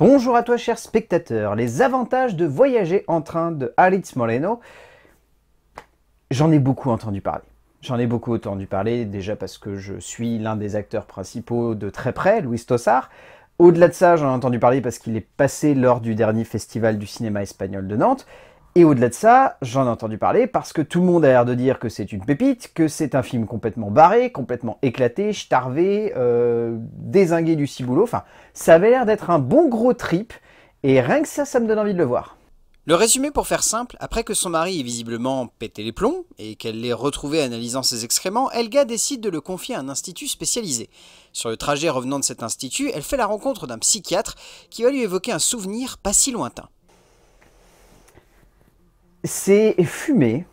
Bonjour à toi chers spectateurs, les avantages de voyager en train de Aritz Moreno, j'en ai beaucoup entendu parler. J'en ai beaucoup entendu parler déjà parce que je suis l'un des acteurs principaux de très près, Luis Tossard. Au-delà de ça, j'en ai entendu parler parce qu'il est passé lors du dernier festival du cinéma espagnol de Nantes. Et au-delà de ça, j'en ai entendu parler parce que tout le monde a l'air de dire que c'est une pépite, que c'est un film complètement barré, complètement éclaté, starvé, euh, désingué du ciboulot. Enfin, ça avait l'air d'être un bon gros trip. Et rien que ça, ça me donne envie de le voir. Le résumé pour faire simple, après que son mari ait visiblement pété les plombs et qu'elle l'ait retrouvé analysant ses excréments, Elga décide de le confier à un institut spécialisé. Sur le trajet revenant de cet institut, elle fait la rencontre d'un psychiatre qui va lui évoquer un souvenir pas si lointain. C'est fumé.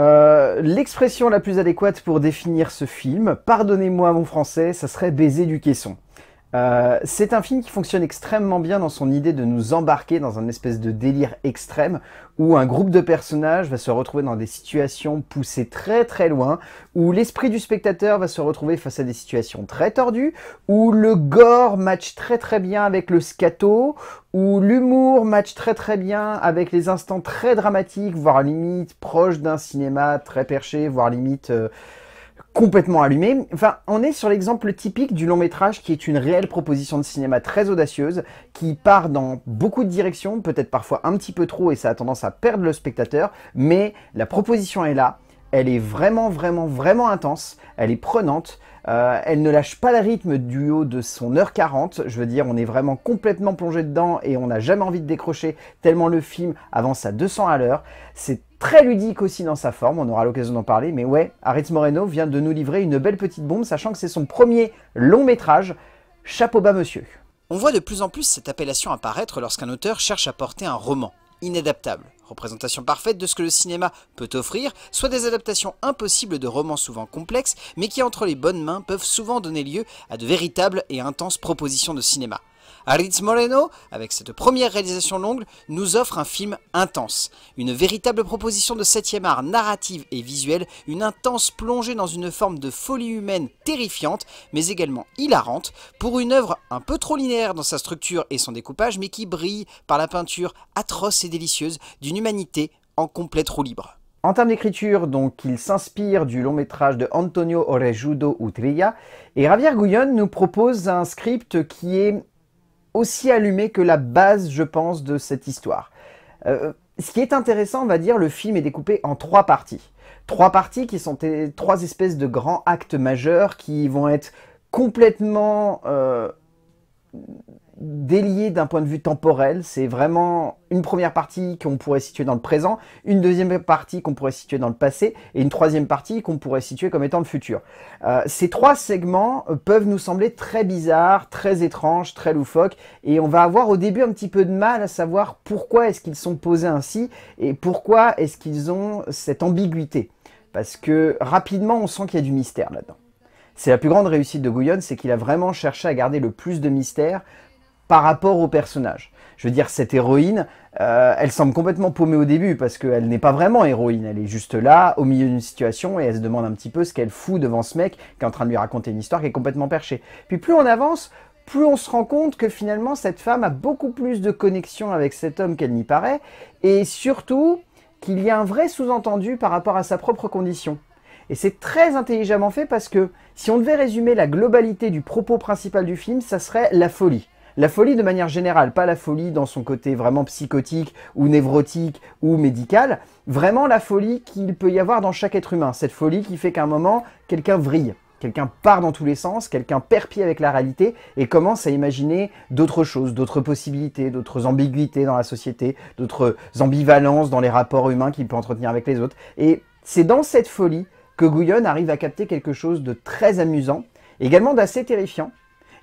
Euh, l'expression la plus adéquate pour définir ce film, pardonnez-moi mon français, ça serait baiser du caisson. Euh, c'est un film qui fonctionne extrêmement bien dans son idée de nous embarquer dans un espèce de délire extrême où un groupe de personnages va se retrouver dans des situations poussées très très loin, où l'esprit du spectateur va se retrouver face à des situations très tordues, où le gore match très très bien avec le scato, où l'humour match très très bien avec les instants très dramatiques, voire limite proche d'un cinéma très perché, voire limite... Euh, complètement allumé. Enfin, on est sur l'exemple typique du long métrage qui est une réelle proposition de cinéma très audacieuse, qui part dans beaucoup de directions, peut-être parfois un petit peu trop et ça a tendance à perdre le spectateur, mais la proposition est là, elle est vraiment vraiment vraiment intense, elle est prenante, euh, elle ne lâche pas le rythme du haut de son heure 40, je veux dire on est vraiment complètement plongé dedans et on n'a jamais envie de décrocher tellement le film avance à 200 à l'heure, c'est très ludique aussi dans sa forme, on aura l'occasion d'en parler, mais ouais, Aritz Moreno vient de nous livrer une belle petite bombe, sachant que c'est son premier long métrage. Chapeau bas monsieur. On voit de plus en plus cette appellation apparaître lorsqu'un auteur cherche à porter un roman, inadaptable, représentation parfaite de ce que le cinéma peut offrir, soit des adaptations impossibles de romans souvent complexes, mais qui entre les bonnes mains peuvent souvent donner lieu à de véritables et intenses propositions de cinéma. Aritz Moreno, avec cette première réalisation longue, nous offre un film intense. Une véritable proposition de septième art narrative et visuelle, une intense plongée dans une forme de folie humaine terrifiante, mais également hilarante, pour une œuvre un peu trop linéaire dans sa structure et son découpage, mais qui brille par la peinture atroce et délicieuse d'une humanité en complète roue libre. En termes d'écriture, donc, il s'inspire du long métrage de Antonio Orejudo Utrilla, et Javier Guyon nous propose un script qui est aussi allumé que la base, je pense, de cette histoire. Euh, ce qui est intéressant, on va dire, le film est découpé en trois parties. Trois parties qui sont trois espèces de grands actes majeurs qui vont être complètement euh, délié d'un point de vue temporel. C'est vraiment une première partie qu'on pourrait situer dans le présent, une deuxième partie qu'on pourrait situer dans le passé, et une troisième partie qu'on pourrait situer comme étant le futur. Euh, ces trois segments euh, peuvent nous sembler très bizarres, très étranges, très loufoques, et on va avoir au début un petit peu de mal à savoir pourquoi est-ce qu'ils sont posés ainsi, et pourquoi est-ce qu'ils ont cette ambiguïté. Parce que rapidement, on sent qu'il y a du mystère là-dedans. C'est la plus grande réussite de Gouillon, c'est qu'il a vraiment cherché à garder le plus de mystère par rapport au personnage. Je veux dire, cette héroïne, euh, elle semble complètement paumée au début parce qu'elle n'est pas vraiment héroïne. Elle est juste là, au milieu d'une situation, et elle se demande un petit peu ce qu'elle fout devant ce mec qui est en train de lui raconter une histoire qui est complètement perchée. Puis plus on avance, plus on se rend compte que finalement cette femme a beaucoup plus de connexion avec cet homme qu'elle n'y paraît, et surtout qu'il y a un vrai sous-entendu par rapport à sa propre condition. Et c'est très intelligemment fait parce que si on devait résumer la globalité du propos principal du film, ça serait la folie. La folie de manière générale, pas la folie dans son côté vraiment psychotique ou névrotique ou médical, vraiment la folie qu'il peut y avoir dans chaque être humain, cette folie qui fait qu'à un moment, quelqu'un vrille. Quelqu'un part dans tous les sens, quelqu'un perd avec la réalité et commence à imaginer d'autres choses, d'autres possibilités, d'autres ambiguïtés dans la société, d'autres ambivalences dans les rapports humains qu'il peut entretenir avec les autres. Et c'est dans cette folie que Gouillon arrive à capter quelque chose de très amusant, également d'assez terrifiant,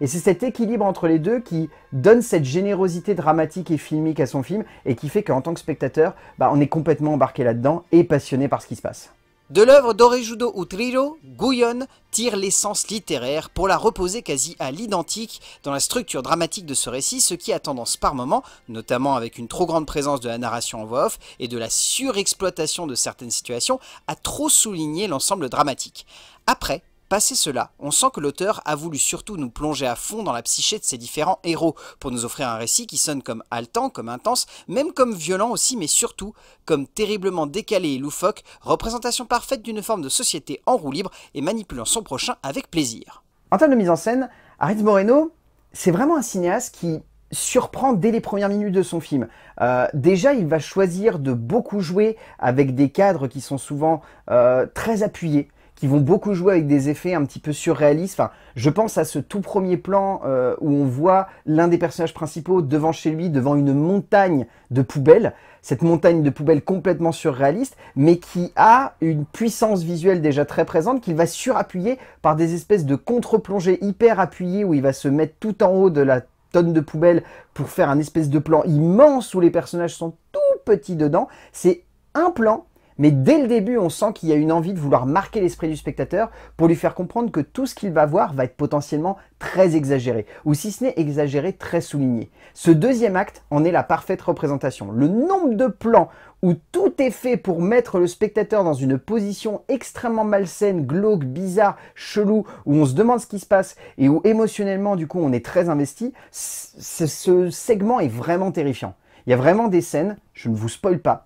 et c'est cet équilibre entre les deux qui donne cette générosité dramatique et filmique à son film et qui fait qu'en tant que spectateur, bah, on est complètement embarqué là-dedans et passionné par ce qui se passe. De l'œuvre d'Orejudo Trillo, Guyon tire l'essence littéraire pour la reposer quasi à l'identique dans la structure dramatique de ce récit, ce qui a tendance par moments, notamment avec une trop grande présence de la narration en voix off et de la surexploitation de certaines situations, à trop souligner l'ensemble dramatique. Après, Passé cela, on sent que l'auteur a voulu surtout nous plonger à fond dans la psyché de ses différents héros, pour nous offrir un récit qui sonne comme haletant, comme intense, même comme violent aussi, mais surtout comme terriblement décalé et loufoque, représentation parfaite d'une forme de société en roue libre et manipulant son prochain avec plaisir. En termes de mise en scène, Aritz Moreno, c'est vraiment un cinéaste qui surprend dès les premières minutes de son film. Euh, déjà, il va choisir de beaucoup jouer avec des cadres qui sont souvent euh, très appuyés, qui vont beaucoup jouer avec des effets un petit peu surréalistes. Enfin, je pense à ce tout premier plan euh, où on voit l'un des personnages principaux devant chez lui, devant une montagne de poubelles. Cette montagne de poubelles complètement surréaliste, mais qui a une puissance visuelle déjà très présente, qu'il va surappuyer par des espèces de contre-plongées hyper appuyées où il va se mettre tout en haut de la tonne de poubelles pour faire un espèce de plan immense où les personnages sont tout petits dedans. C'est un plan mais dès le début, on sent qu'il y a une envie de vouloir marquer l'esprit du spectateur pour lui faire comprendre que tout ce qu'il va voir va être potentiellement très exagéré, ou si ce n'est exagéré, très souligné. Ce deuxième acte en est la parfaite représentation. Le nombre de plans où tout est fait pour mettre le spectateur dans une position extrêmement malsaine, glauque, bizarre, chelou, où on se demande ce qui se passe et où émotionnellement, du coup, on est très investi, ce segment est vraiment terrifiant. Il y a vraiment des scènes, je ne vous spoil pas,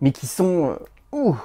mais qui sont euh, ouh,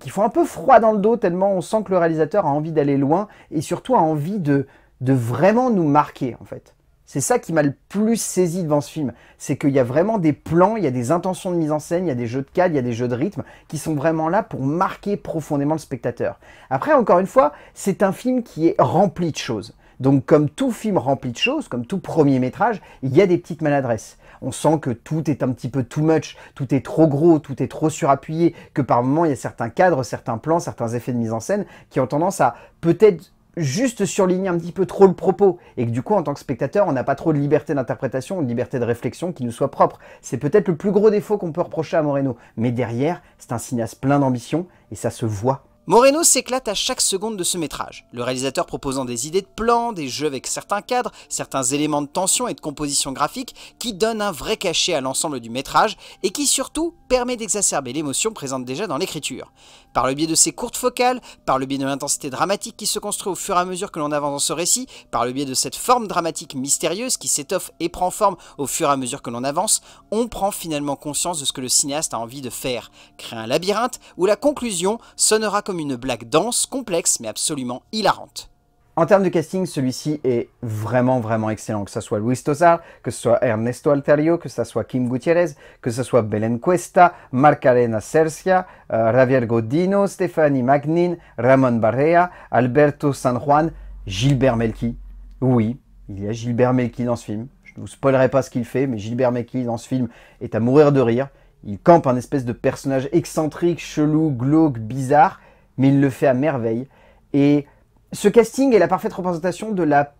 qui, font un peu froid dans le dos, tellement on sent que le réalisateur a envie d'aller loin et surtout a envie de, de vraiment nous marquer en fait. C'est ça qui m'a le plus saisi devant ce film, c'est qu'il y a vraiment des plans, il y a des intentions de mise en scène, il y a des jeux de cadre, il y a des jeux de rythme qui sont vraiment là pour marquer profondément le spectateur. Après, encore une fois, c'est un film qui est rempli de choses. Donc comme tout film rempli de choses, comme tout premier métrage, il y a des petites maladresses. On sent que tout est un petit peu too much, tout est trop gros, tout est trop surappuyé, que par moments il y a certains cadres, certains plans, certains effets de mise en scène qui ont tendance à peut-être juste surligner un petit peu trop le propos et que du coup en tant que spectateur on n'a pas trop de liberté d'interprétation, de liberté de réflexion qui nous soit propre. C'est peut-être le plus gros défaut qu'on peut reprocher à Moreno, mais derrière c'est un cinéaste plein d'ambition et ça se voit. Moreno s'éclate à chaque seconde de ce métrage, le réalisateur proposant des idées de plans, des jeux avec certains cadres, certains éléments de tension et de composition graphique qui donnent un vrai cachet à l'ensemble du métrage et qui surtout permet d'exacerber l'émotion présente déjà dans l'écriture. Par le biais de ses courtes focales, par le biais de l'intensité dramatique qui se construit au fur et à mesure que l'on avance dans ce récit, par le biais de cette forme dramatique mystérieuse qui s'étoffe et prend forme au fur et à mesure que l'on avance, on prend finalement conscience de ce que le cinéaste a envie de faire, créer un labyrinthe où la conclusion sonnera comme une blague dense, complexe, mais absolument hilarante. En termes de casting, celui-ci est vraiment, vraiment excellent. Que ce soit Luis Tosar, que ce soit Ernesto Alterio, que ce soit Kim Gutiérrez, que ce soit Belen Cuesta, Marcarena Cercia, euh, Javier Godino, Stephanie Magnin, Ramon Barrea, Alberto San Juan, Gilbert Melki. Oui, il y a Gilbert Melki dans ce film. Je ne vous spoilerai pas ce qu'il fait, mais Gilbert Melki dans ce film est à mourir de rire. Il campe un espèce de personnage excentrique, chelou, glauque, bizarre, mais il le fait à merveille. Et ce casting est la parfaite représentation de la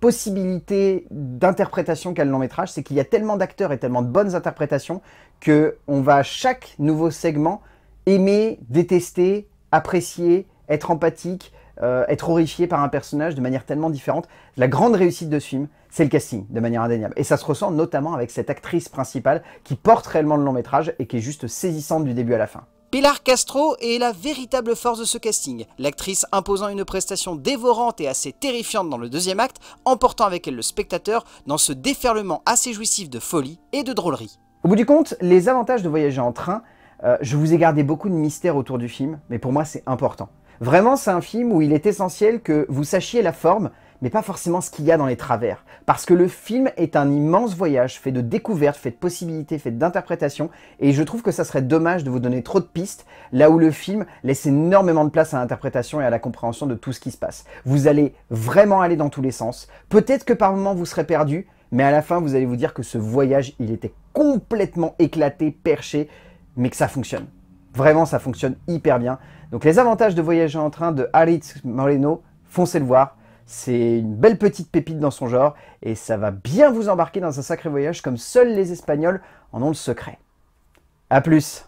possibilité d'interprétation qu'a le long métrage, c'est qu'il y a tellement d'acteurs et tellement de bonnes interprétations que on va à chaque nouveau segment aimer, détester, apprécier, être empathique, euh, être horrifié par un personnage de manière tellement différente. La grande réussite de ce film, c'est le casting, de manière indéniable. Et ça se ressent notamment avec cette actrice principale qui porte réellement le long métrage et qui est juste saisissante du début à la fin. Pilar Castro est la véritable force de ce casting, l'actrice imposant une prestation dévorante et assez terrifiante dans le deuxième acte, emportant avec elle le spectateur dans ce déferlement assez jouissif de folie et de drôlerie. Au bout du compte, les avantages de voyager en train, euh, je vous ai gardé beaucoup de mystères autour du film, mais pour moi c'est important. Vraiment, c'est un film où il est essentiel que vous sachiez la forme, mais pas forcément ce qu'il y a dans les travers. Parce que le film est un immense voyage fait de découvertes, fait de possibilités, fait d'interprétations, et je trouve que ça serait dommage de vous donner trop de pistes, là où le film laisse énormément de place à l'interprétation et à la compréhension de tout ce qui se passe. Vous allez vraiment aller dans tous les sens, peut-être que par moments vous serez perdu, mais à la fin vous allez vous dire que ce voyage, il était complètement éclaté, perché, mais que ça fonctionne. Vraiment, ça fonctionne hyper bien. Donc les avantages de voyager en train de Harit Moreno, foncez le voir. C'est une belle petite pépite dans son genre et ça va bien vous embarquer dans un sacré voyage comme seuls les Espagnols en ont le secret. A plus